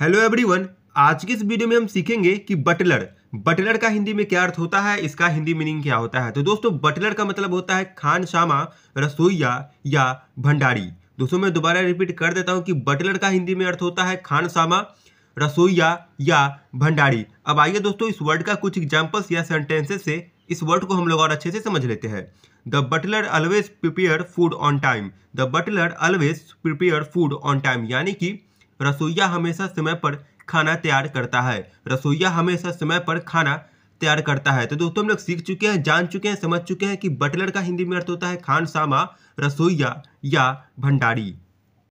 hello everyone आज के इस वीडियो में हम सीखेंगे कि बटलर बटलर का हिंदी में क्या अर्थ होता है इसका हिंदी मीनिंग क्या होता है तो दोस्तों बटलर का मतलब होता है खान शामा रसोईया या भंडारी दोस्तों मैं दोबारा रिपीट कर देता हूं कि बटलर का हिंदी में अर्थ होता है खान शामा रसोईया या भंडारी अब आइए दोस्तों इस वर्ड का कुछ एग्जाम्पल्स या सेंटेंसेस से इस वर्ड को हम लोग और अच्छे से समझ लेते हैं the butler always prepare food on time the butler always prepare food on time यानी कि रसोईया हमेशा समय पर खाना तैयार करता है रसोईया हमेशा समय पर खाना तैयार करता है तो दोस्तों हम लोग सीख चुके हैं जान चुके हैं समझ चुके हैं कि बटलर का हिंदी में अर्थ होता है खान सामा रसोईया या भंडारी